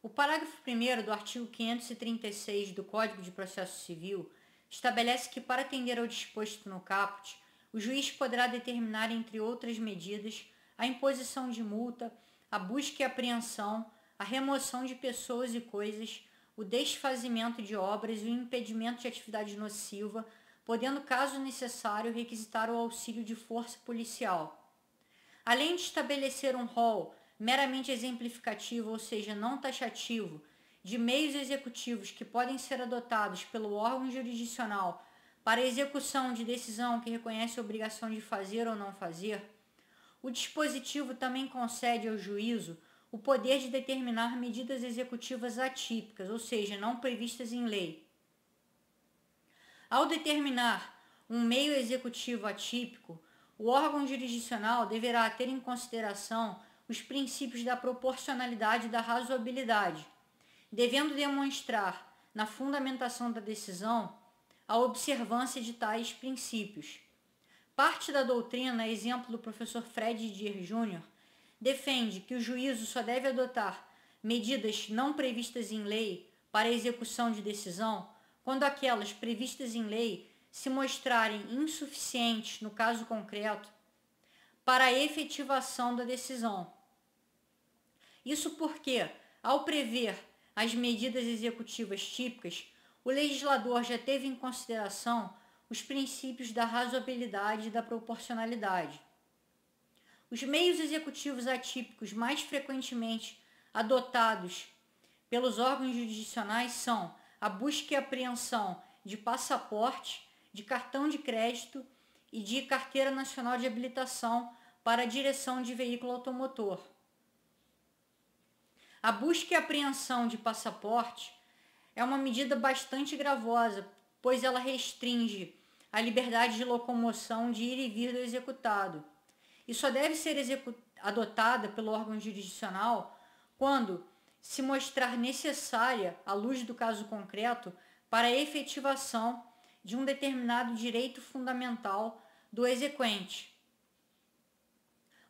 O parágrafo 1 do artigo 536 do Código de Processo Civil estabelece que, para atender ao disposto no caput, o juiz poderá determinar, entre outras medidas, a imposição de multa, a busca e apreensão, a remoção de pessoas e coisas, o desfazimento de obras e o impedimento de atividade nociva, podendo, caso necessário, requisitar o auxílio de força policial. Além de estabelecer um rol meramente exemplificativo, ou seja, não taxativo, de meios executivos que podem ser adotados pelo órgão jurisdicional para execução de decisão que reconhece a obrigação de fazer ou não fazer, o dispositivo também concede ao juízo o poder de determinar medidas executivas atípicas, ou seja, não previstas em lei. Ao determinar um meio executivo atípico, o órgão jurisdicional deverá ter em consideração os princípios da proporcionalidade e da razoabilidade, devendo demonstrar, na fundamentação da decisão, a observância de tais princípios. Parte da doutrina, exemplo do professor Fred Dier Jr., defende que o juízo só deve adotar medidas não previstas em lei para execução de decisão quando aquelas previstas em lei se mostrarem insuficientes no caso concreto para a efetivação da decisão isso porque, ao prever as medidas executivas típicas, o legislador já teve em consideração os princípios da razoabilidade e da proporcionalidade. Os meios executivos atípicos mais frequentemente adotados pelos órgãos judicionais são a busca e apreensão de passaporte, de cartão de crédito e de carteira nacional de habilitação para a direção de veículo automotor. A busca e apreensão de passaporte é uma medida bastante gravosa, pois ela restringe a liberdade de locomoção de ir e vir do executado e só deve ser adotada pelo órgão jurisdicional quando se mostrar necessária à luz do caso concreto para a efetivação de um determinado direito fundamental do exequente.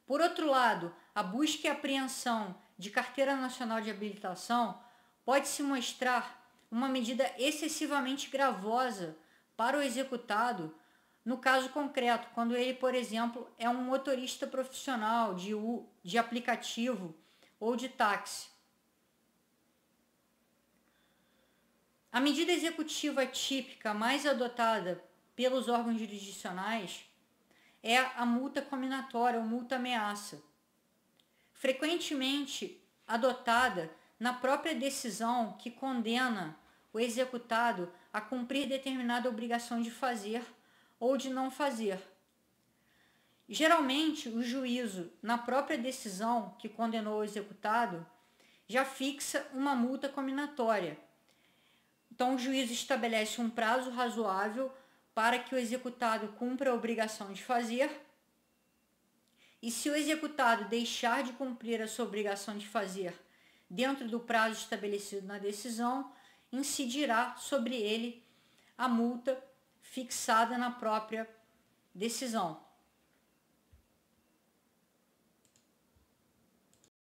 Por outro lado, a busca e apreensão de carteira nacional de habilitação pode se mostrar uma medida excessivamente gravosa para o executado no caso concreto, quando ele, por exemplo, é um motorista profissional de, U, de aplicativo ou de táxi. A medida executiva típica mais adotada pelos órgãos jurisdicionais é a multa combinatória ou multa ameaça, frequentemente adotada na própria decisão que condena o executado a cumprir determinada obrigação de fazer ou de não fazer. Geralmente, o juízo, na própria decisão que condenou o executado, já fixa uma multa combinatória. Então, o juízo estabelece um prazo razoável para que o executado cumpra a obrigação de fazer e se o executado deixar de cumprir a sua obrigação de fazer dentro do prazo estabelecido na decisão, incidirá sobre ele a multa fixada na própria decisão.